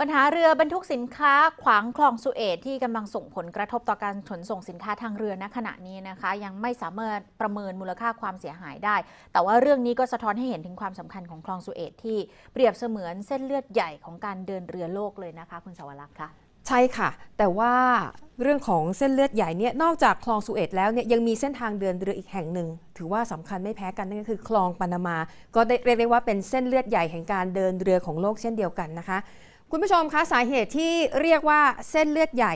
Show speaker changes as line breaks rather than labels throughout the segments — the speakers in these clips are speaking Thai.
ปัญหาเรือบรรทุกสินค้า ขวางคลองสุเอตที่กำลังส่งผลกระทบต่อการขนส่งสินค้าทางเรือณขณะนี้นะคะ ยังไม่สามารถประเมินมูลค่าความเสียหายได้ แต่ว่าเรื่องนี้ก็สะท้อนให้เห็นถึงความสำคัญของคลองสุเอตที่เปรียบเสมือนเส้นเลือดใหญ่ของการเดินเรือโลกเลยนะคะ คุณสวรักษ์ค่ะใช่ค่ะ แต่ว่าเรื่องของเส้นเลือดใหญ่เนี่ยนอกจากคลองสุเอตแล้วเนี่ยยังมีเส้นทางเดินเรืออีกแห่งหนึ่งถือว่าสำคัญไม่แพ้กันนั่นก็คือคลองปานามา ก็เรียกได้ว่าเป็นเส้นเลือดใหญ่แห่งการเดินเรือของโลกเช่นเดียวกันนะคะคุณผู้ชมคะสาเหตุที่เรียกว่าเส้นเลือดใหญ่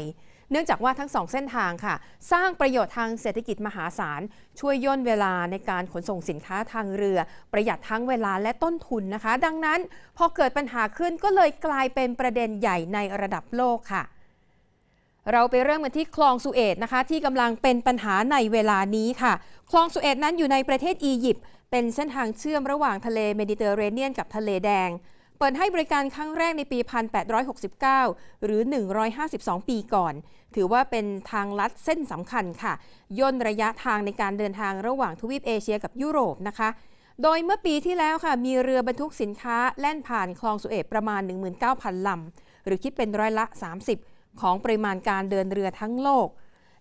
เนื่องจากว่าทั้งสองเส้นทางค่ะสร้างประโยชน์ทางเศรษฐกิจมหาศาล ช่วยย่นเวลาในการขนส่งสินค้าทางเรือ ประหยัดทั้งเวลาและต้นทุนนะคะ ดังนั้นพอเกิดปัญหาขึ้นก็เลยกลายเป็นประเด็นใหญ่ในระดับโลกค่ะ เราไปเริ่มกันที่คลองสุเอตนะคะ ที่กำลังเป็นปัญหาในเวลานี้ค่ะ คลองสุเอตนั้นอยู่ในประเทศอียิปต์เป็นเส้นทางเชื่อมระหว่างทะเลเมดิเตอร์เรเนียนกับทะเลแดงเปิดให้บริการครั้งแรกในปี 1869 หรือ 152 ปีก่อน ถือว่าเป็นทางลัดเส้นสำคัญค่ะ ย่นระยะทางในการเดินทางระหว่างทวีปเอเชียกับยุโรปนะคะ โดยเมื่อปีที่แล้วค่ะ มีเรือบรรทุกสินค้าแล่นผ่านคลองสุเอตประมาณ 19,000 ลำ หรือคิดเป็นร้อยละ 30 ของปริมาณการเดินเรือทั้งโลก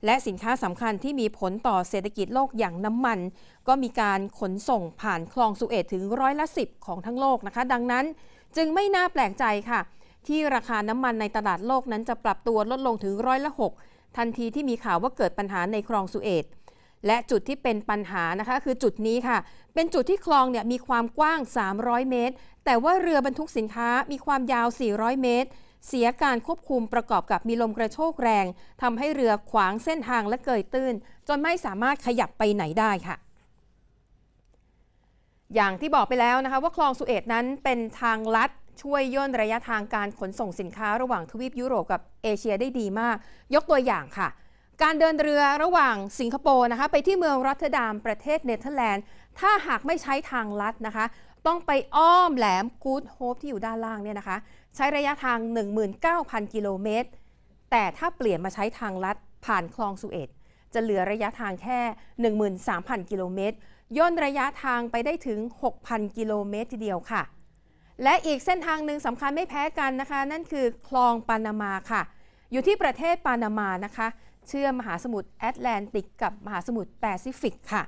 และสินค้าสำคัญที่มีผลต่อเศรษฐกิจโลกอย่างน้ำมัน ก็มีการขนส่งผ่านคลองสุเอตถึงร้อยละ 10 ของทั้งโลกนะคะ ดังนั้นจึงไม่น่าแปลกใจค่ะ ที่ราคาน้ำมันในตลาดโลกนั้นจะปรับตัวลดลงถึงร้อยละ6ทันทีที่มีข่าวว่าเกิดปัญหาในคลองสุเอตและจุดที่เป็นปัญหานะคะ คือจุดนี้ค่ะ เป็นจุดที่คลองเนี่ยมีความกว้าง 300 เมตร แต่ว่าเรือบรรทุกสินค้ามีความยาว 400 เมตร เสียการควบคุมประกอบกับมีลมกระโชกแรงทำให้เรือขวางเส้นทางและเกยตื้น จนไม่สามารถขยับไปไหนได้ค่ะอย่างที่บอกไปแล้วนะคะว่าคลองสุเอตนั้นเป็นทางลัด ช่วยย่นระยะทางการขนส่งสินค้า ระหว่างทวีปยุโรปกับเอเชียได้ดีมาก ยกตัวอย่างค่ะ การเดินเรือระหว่างสิงคโปร์นะคะไปที่เมืองรัตเทดามประเทศเนเธอร์แลนด์ ถ้าหากไม่ใช้ทางลัดนะคะ ต้องไปอ้อมแหลมกูดโฮปที่อยู่ด้านล่างเนี่ยนะคะใช้ระยะทาง 19,000กิโลเมตรแต่ถ้าเปลี่ยนมาใช้ทางลัดผ่านคลองสุเอตจะเหลือระยะทางแค่13,000 กิโลเมตรย่นระยะทางไปได้ถึง 6,000 กิโลเมตรทีเดียวค่ะ และอีกเส้นทางหนึ่งสำคัญไม่แพ้กันนะคะ นั่นคือคลองปานามาค่ะ อยู่ที่ประเทศปานามานะคะ เชื่อมมหาสมุทรแอตแลนติกกับมหาสมุทรแปซิฟิก ค่ะ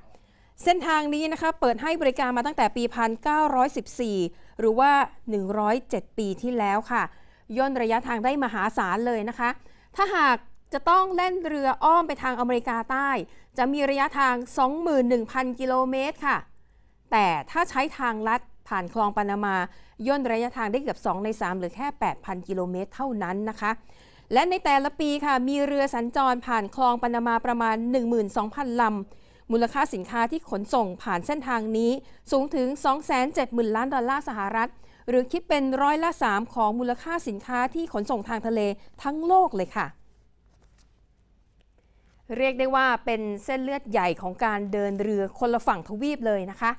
เส้นทางนี้นะคะเปิดให้บริการมาตั้งแต่ปี 1914 หรือว่า 107 ปีที่แล้วค่ะ ย่นระยะทางได้มหาศาลเลยนะคะ ถ้าหากจะต้องแล่นเรืออ้อมไปทางอเมริกาใต้ จะมีระยะทาง 21,000 กิโลเมตร ค่ะ แต่ถ้าใช้ทางลัดผ่านคลองปานามา ย่นระยะทางได้เกือบ 2 ใน 3 หรือแค่ 8,000 กิโลเมตรเท่านั้นนะคะ และในแต่ละปีค่ะ มีเรือสัญจรผ่านคลองปานามาประมาณ 12,000 ลำ มูลค่าสินค้าที่ขนส่งผ่านเส้นทางนี้สูงถึง 270,000 ล้านดอลลาร์สหรัฐ หรือคิดเป็นร้อยละ3ของมูลค่าสินค้าที่ขนส่งทางทะเลทั้งโลกเลยค่ะเรียกได้ว่าเป็นเส้นเลือดใหญ่ของการเดินเรือคนละฝั่งทวีปเลยนะคะ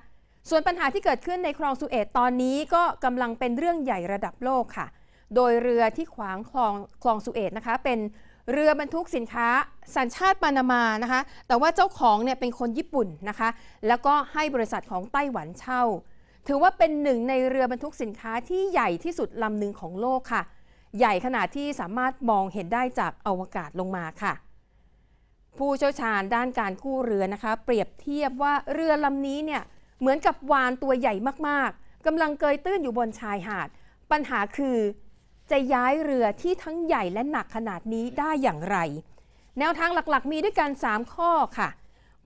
ส่วนปัญหาที่เกิดขึ้นในคลองสุเอต ตอนนี้ก็กำลังเป็นเรื่องใหญ่ระดับโลกค่ะ โดยเรือที่ขวางคลองคลองสุเอตนะคะ เป็นเรือบรรทุกสินค้า สัญชาติปานามานะคะ แต่ว่าเจ้าของเนี่ยเป็นคนญี่ปุ่นนะคะ แล้วก็ให้บริษัทของไต้หวันเช่า ถือว่าเป็นหนึ่งในเรือบรรทุกสินค้าที่ใหญ่ที่สุดลำหนึ่งของโลกค่ะ ใหญ่ขนาดที่สามารถมองเห็นได้จากอวกาศลงมาค่ะผู้เชี่ยวชาญด้านการกู้เรือนะคะ เปรียบเทียบว่าเรือลำนี้เนี่ยเหมือนกับวานตัวใหญ่มากๆกำลังเกยตื้นอยู่บนชายหาด ปัญหาคือจะย้ายเรือที่ทั้งใหญ่และหนักขนาดนี้ได้อย่างไร แนวทางหลักๆมีด้วยกัน 3 ข้อค่ะ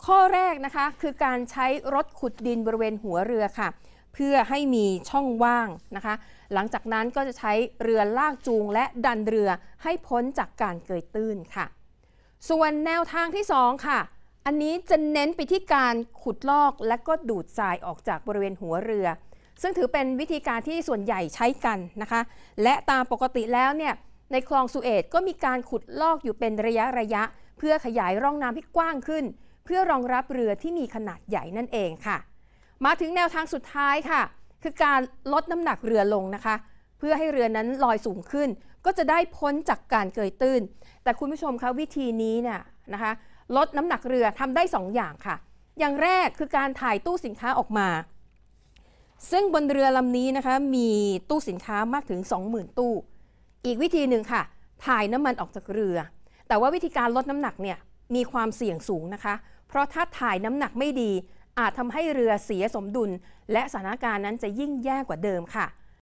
ข้อแรกนะคะคือการใช้รถขุดดินบริเวณหัวเรือค่ะ เพื่อให้มีช่องว่างนะคะ หลังจากนั้นก็จะใช้เรือลากจูงและดันเรือให้พ้นจากการเกยตื้นค่ะส่วนแนวทางที่2ค่ะ อันนี้จะเน้นไปที่การขุดลอกและก็ดูดทรายออกจากบริเวณหัวเรือ ซึ่งถือเป็นวิธีการที่ส่วนใหญ่ใช้กันนะคะ และตามปกติแล้วเนี่ยในคลองสุเอตก็มีการขุดลอกอยู่เป็นระยะระยะ เพื่อขยายร่องน้ำให้กว้างขึ้น เพื่อรองรับเรือที่มีขนาดใหญ่นั่นเองค่ะ มาถึงแนวทางสุดท้ายค่ะ คือการลดน้ำหนักเรือลงนะคะ เพื่อให้เรือนั้นลอยสูงขึ้นก็จะได้พ้นจากการเกยตื้น แต่คุณผู้ชมคะวิธีนี้เนี่ยนะคะลดน้ำหนักเรือทำได้2ออย่างค่ะ อย่างแรกคือการถ่ายตู้สินค้าออกมา ซึ่งบนเรือลำนี้นะคะมีตู้สินค้ามากถึง 20,000 ตู้ อีกวิธีหนึ่งค่ะ ถ่ายน้ำมันออกจากเรือ แต่ว่าวิธีการลดน้ำหนักเนี่ยมีความเสี่ยงสูงนะคะ เพราะถ้าถ่ายน้ำหนักไม่ดี อาจทำให้เรือเสียสมดุล และสถานการณ์นั้นจะยิ่งแย่กว่าเดิมค่ะ